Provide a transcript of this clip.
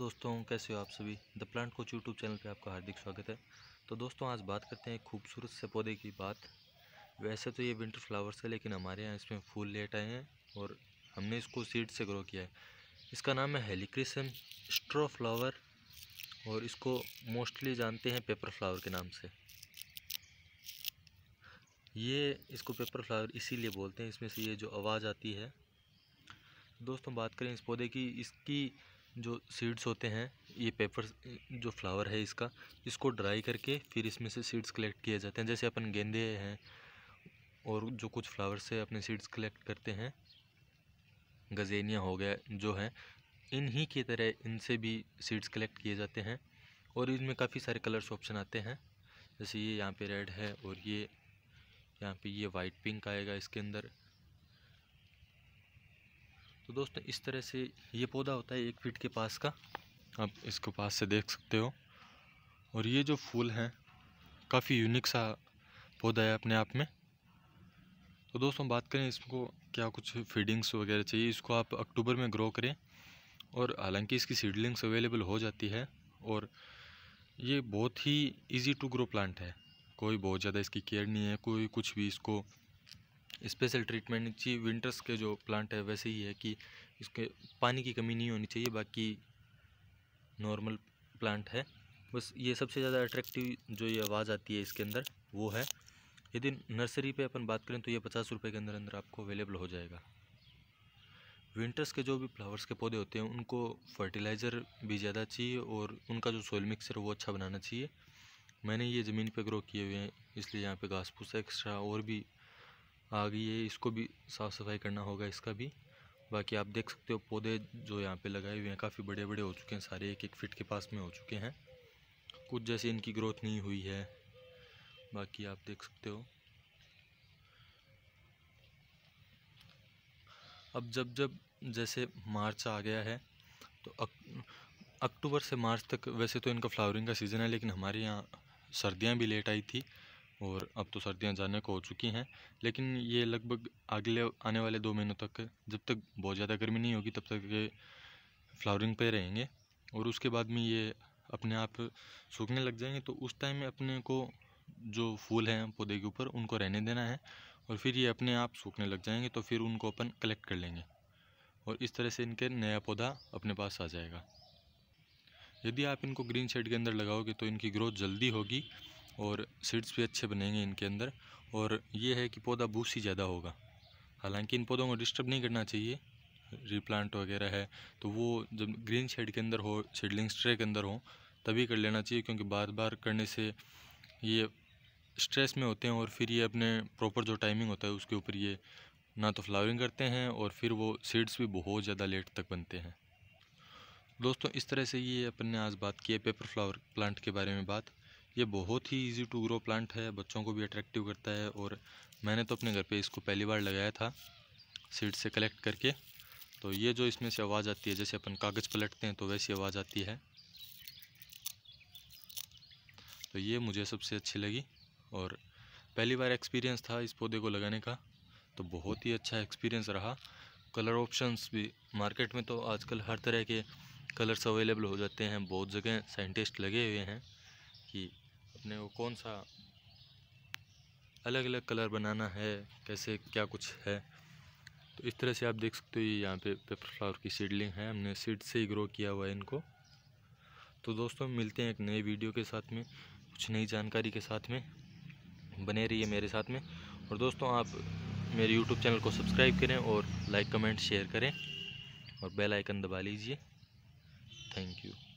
दोस्तों कैसे हो आप सभी the plant coach YouTube channel पे आपका हार्दिक स्वागत है तो दोस्तों आज बात करते हैं खूबसूरत से पौधे की बात वैसे तो ये विंटर फ्लावर्स है लेकिन हमारे यहाँ इसमें फूल लेट आए हैं और हमने इसको सीड से ग्रो किया है इसका नाम है हेलीक्रिसम स्ट्रो फ्लावर और इसको मोस्टली जानते हैं पेपर फ्लावर के नाम से ये इसको पेपर फ्लावर इसीलिए बोलते हैं इसमें से ये जो आवाज़ आती है दोस्तों बात करें इस पौधे की इसकी जो सीड्स होते हैं ये पेपर जो फ्लावर है इसका इसको ड्राई करके फिर इसमें से सीड्स कलेक्ट किए जाते हैं जैसे अपन गेंदे हैं और जो कुछ फ्लावर से अपने सीड्स कलेक्ट करते हैं गजेनिया हो गया जो है इन्हीं की तरह इनसे भी सीड्स कलेक्ट किए जाते हैं और इनमें काफ़ी सारे कलर्स ऑप्शन आते हैं जैसे ये यहाँ पे रेड है और ये यहाँ पे ये वाइट पिंक आएगा इसके अंदर तो दोस्तों इस तरह से ये पौधा होता है एक फीट के पास का आप इसको पास से देख सकते हो और ये जो फूल हैं काफ़ी यूनिक सा पौधा है अपने आप में तो दोस्तों बात करें इसको क्या कुछ फीडिंग्स वगैरह चाहिए इसको आप अक्टूबर में ग्रो करें और हालांकि इसकी सीडलिंग्स अवेलेबल हो जाती है और ये बहुत ही इजी टू ग्रो प्लांट है कोई बहुत ज़्यादा इसकी केयर नहीं है कोई कुछ भी इसको स्पेशल ट्रीटमेंट चाहिए विंटर्स के जो प्लांट है वैसे ही है कि इसके पानी की कमी नहीं होनी चाहिए बाकी नॉर्मल प्लांट है बस ये सबसे ज़्यादा अट्रैक्टिव जो ये आवाज़ आती है इसके अंदर वो है यदि नर्सरी पे अपन बात करें तो ये पचास रुपये के अंदर अंदर आपको अवेलेबल हो जाएगा विंटर्स के जो भी फ्लावर्स के पौधे होते हैं उनको फर्टिलाइज़र भी ज़्यादा चाहिए और उनका जो सोयल मिक्सर वो अच्छा बनाना चाहिए मैंने ये ज़मीन पे ग्रो किए हुए हैं इसलिए यहाँ पे घास फूस एक्स्ट्रा और भी आ गई है इसको भी साफ़ सफाई करना होगा इसका भी बाकी आप देख सकते हो पौधे जो यहाँ पे लगाए हुए हैं काफ़ी बड़े बड़े हो चुके हैं सारे एक एक फिट के पास में हो चुके हैं कुछ जैसे इनकी ग्रोथ नहीं हुई है बाकी आप देख सकते हो अब जब जब जैसे मार्च आ गया है तो अक्टूबर से मार्च तक वैसे तो इनका फ्लावरिंग का सीज़न है लेकिन हमारे यहाँ सर्दियाँ भी लेट आई थी और अब तो सर्दियाँ को हो चुकी हैं लेकिन ये लगभग अगले आने वाले दो महीनों तक जब तक बहुत ज़्यादा गर्मी नहीं होगी तब तक ये फ्लावरिंग पे रहेंगे और उसके बाद में ये अपने आप सूखने लग जाएंगे तो उस टाइम में अपने को जो फूल हैं पौधे के ऊपर उनको रहने देना है और फिर ये अपने आप सूखने लग जाएंगे तो फिर उनको अपन कलेक्ट कर लेंगे और इस तरह से इनके नया पौधा अपने पास आ जाएगा यदि आप इनको ग्रीन शेड के अंदर लगाओगे तो इनकी ग्रोथ जल्दी होगी और सीड्स भी अच्छे बनेंगे इनके अंदर और ये है कि पौधा ही ज़्यादा होगा हालांकि इन पौधों को डिस्टर्ब नहीं करना चाहिए रीप्लांट वगैरह है तो वो जब ग्रीन शेड के अंदर हो शेडलिंग स्ट्रे के अंदर हो तभी कर लेना चाहिए क्योंकि बार बार करने से ये स्ट्रेस में होते हैं और फिर ये अपने प्रॉपर जो टाइमिंग होता है उसके ऊपर ये ना तो फ्लावरिंग करते हैं और फिर वो सीड्स भी बहुत ज़्यादा लेट तक बनते हैं दोस्तों इस तरह से ये अपन ने आज बात की है पेपर फ्लावर प्लांट के बारे में बात ये बहुत ही इजी टू ग्रो प्लांट है बच्चों को भी अट्रैक्टिव करता है और मैंने तो अपने घर पे इसको पहली बार लगाया था सीड से कलेक्ट करके तो ये जो इसमें से आवाज़ आती है जैसे अपन कागज़ पलटते हैं तो वैसी आवाज़ आती है तो ये मुझे सबसे अच्छी लगी और पहली बार एक्सपीरियंस था इस पौधे को लगाने का तो बहुत ही अच्छा एक्सपीरियंस रहा कलर ऑप्शंस भी मार्केट में तो आजकल हर तरह के कलर्स अवेलेबल हो जाते हैं बहुत जगह साइंटिस्ट लगे हुए हैं कि अपने को कौन सा अलग अलग कलर बनाना है कैसे क्या कुछ है तो इस तरह से आप देख सकते हो ये यहाँ पे पेपर फ्लावर की सीडलिंग है हमने सीड से ही ग्रो किया हुआ है इनको तो दोस्तों मिलते हैं एक नए वीडियो के साथ में कुछ नई जानकारी के साथ में बने रहिए मेरे साथ में और दोस्तों आप मेरे यूट्यूब चैनल को सब्सक्राइब करें और लाइक कमेंट शेयर करें और बेल आइकन दबा लीजिए थैंक यू